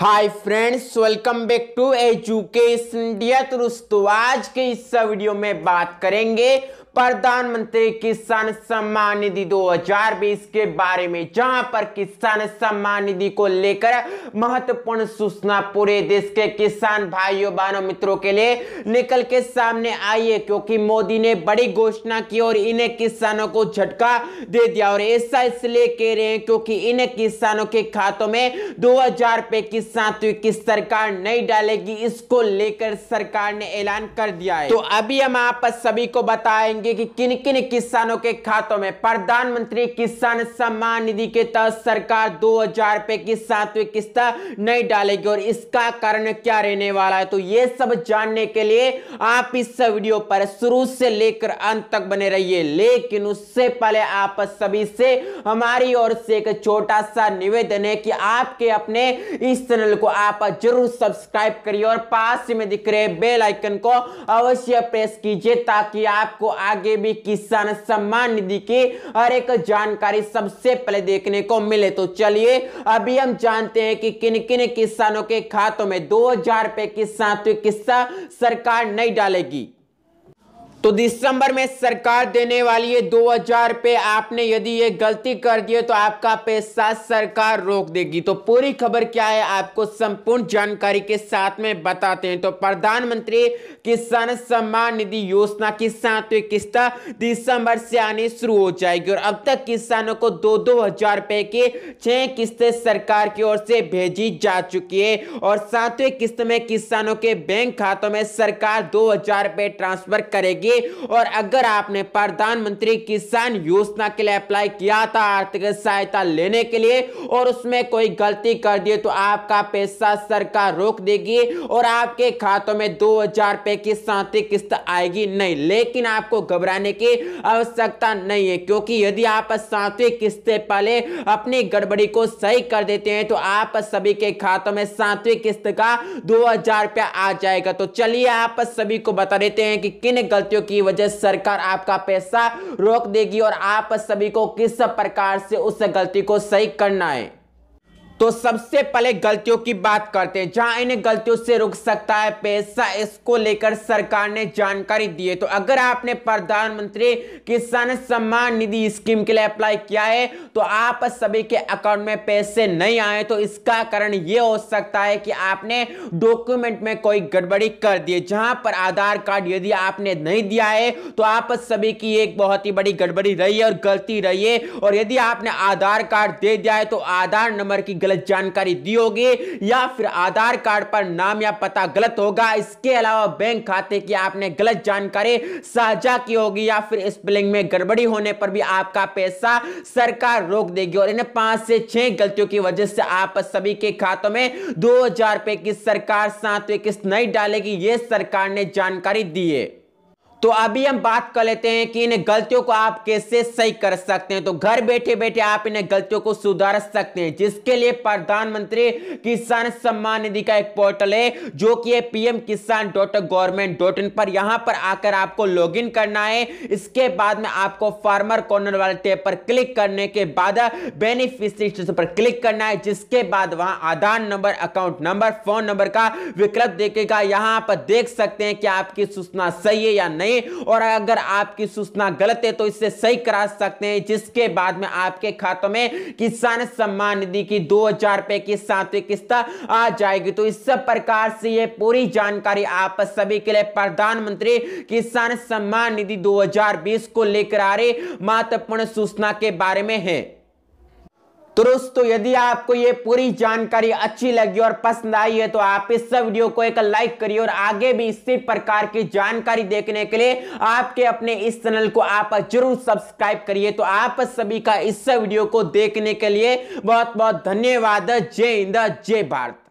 hi friends welcome back to education तो दोस्तों आज के इस वीडियो में बात करेंगे प्रधानमंत्री किसान सम्मान निधि 2020 के बारे में जहां पर किसान सम्मान निधि को लेकर महत्वपूर्ण सूचना पूरे देश के किसान भाइयों बहनों मित्रों के लिए निकल के सामने आई है क्योंकि मोदी ने बड़ी घोषणा की और इन्हें किसानों को झटका दे दिया और ऐसा इसलिए कह रहे हैं क्योंकि इन किसानों के खातों में दो हजार रुपए की सातवीं की सरकार नहीं डालेगी इसको लेकर सरकार ने ऐलान कर दिया है तो अभी हम आप सभी को बताएंगे जाएंगे कि किन किन किसानों के खातों में प्रधानमंत्री किसान सम्मान निधि के तहत सरकार दो हजार रुपए की सातवीं किस्त नहीं डालेगी और इसका कारण क्या रहने वाला है तो ये सब जानने के लिए आप इस वीडियो पर शुरू से लेकर अंत तक बने रहिए लेकिन उससे पहले आप सभी से हमारी ओर से एक छोटा सा निवेदन है कि आपके अपने इस चैनल को आप जरूर सब्सक्राइब करिए और पास में दिख रहे बेल आइकन को अवश्य प्रेस कीजिए ताकि आपको आगे आगे भी किसान सम्मान निधि की हर एक जानकारी सबसे पहले देखने को मिले तो चलिए अभी हम जानते हैं कि किन किन किसानों के खातों में दो हजार रुपए की सातवी किस्सा सरकार नहीं डालेगी तो दिसंबर में सरकार देने वाली है दो हजार रुपये आपने यदि ये गलती कर दी है तो आपका पैसा सरकार रोक देगी तो पूरी खबर क्या है आपको संपूर्ण जानकारी के साथ में बताते हैं तो प्रधानमंत्री किसान सम्मान निधि योजना की सातवी किस्त दिसंबर से आनी शुरू हो जाएगी और अब तक किसानों को दो दो हजार रुपए की छह किस्तें सरकार की ओर से भेजी जा चुकी है और सातवें किस्त में किसानों के बैंक खातों में सरकार दो हजार रुपए ट्रांसफर करेगी करेंगे और अगर आपने प्रधानमंत्री किसान योजना के लिए अप्लाई किया था आर्थिक सहायता लेने के लिए और उसमें कोई गलती कर दी तो आपका पैसा सरकार रोक देगी और आपके खातों में दो हजार रुपए की शांति किस्त आएगी नहीं लेकिन आपको घबराने की आवश्यकता नहीं है क्योंकि यदि आप सातवीं किस्त पहले अपनी गड़बड़ी को सही कर देते हैं तो आप सभी के खातों में सातवीं किस्त का दो हजार रुपया आ जाएगा तो चलिए आप सभी को बता देते हैं कि किन गलतियों बच्चों की वजह सरकार आपका पैसा रोक देगी और आप सभी को किस प्रकार से उस गलती को सही करना है तो सबसे पहले गलतियों की बात करते हैं जहां इन्हें गलतियों से रुक सकता है पैसा इसको लेकर सरकार ने जानकारी दी है तो अगर आपने प्रधानमंत्री किसान सम्मान निधि स्कीम के लिए अप्लाई किया है तो आप सभी के अकाउंट में पैसे नहीं आए तो इसका कारण यह हो सकता है कि आपने डॉक्यूमेंट में कोई गड़बड़ी कर दी जहां पर आधार कार्ड यदि आपने नहीं दिया है तो आप सभी की एक बहुत ही बड़ी गड़बड़ी रही है और गलती रही है और यदि आपने आधार कार्ड दे दिया है तो आधार नंबर की गलत जानकारी दी होगी या फिर आधार कार्ड पर नाम या पता गलत होगा इसके अलावा बैंक खाते की आपने गलत जानकारी साझा की होगी या फिर स्पेलिंग में गड़बड़ी होने पर भी आपका पैसा सरकार रोक देगी और इन पांच से छह गलतियों की वजह से आप सभी के खातों में दो हजार रुपए की सरकार सातवें किस्त नहीं डालेगी ये सरकार ने जानकारी दी है तो अभी हम बात कर लेते हैं कि इन गलतियों को आप कैसे सही कर सकते हैं तो घर बैठे बैठे आप इन गलतियों को सुधार सकते हैं जिसके लिए प्रधानमंत्री किसान सम्मान निधि का एक पोर्टल है जो कि है पीएम किसान डॉट गवर्नमेंट डॉट इन पर यहां पर आकर आपको लॉग इन करना है इसके बाद में आपको फार्मर कॉर्नर वाले टेप पर क्लिक करने के बाद बेनिफिशरी पर क्लिक करना है जिसके बाद वहां Aadhaar number account number phone number का विकल्प देखेगा यहां पर देख सकते हैं कि आपकी सूचना सही है या नहीं नहीं और अगर आपकी सूचना गलत है तो इससे सही करा सकते हैं जिसके बाद में आपके खातों में किसान सम्मान निधि की दो हजार रुपए की सातवीं किस्त आ जाएगी तो इस प्रकार से ये पूरी जानकारी आप सभी के लिए प्रधानमंत्री किसान सम्मान निधि 2020 को लेकर आ रही महत्वपूर्ण सूचना के बारे में है तो दोस्तों यदि आपको ये पूरी जानकारी अच्छी लगी और पसंद आई है तो आप इस वीडियो को एक लाइक करिए और आगे भी इसी प्रकार की जानकारी देखने के लिए आपके अपने इस चैनल को आप जरूर सब्सक्राइब करिए तो आप सभी का इस वीडियो को देखने के लिए बहुत बहुत धन्यवाद जय हिंद जय भारत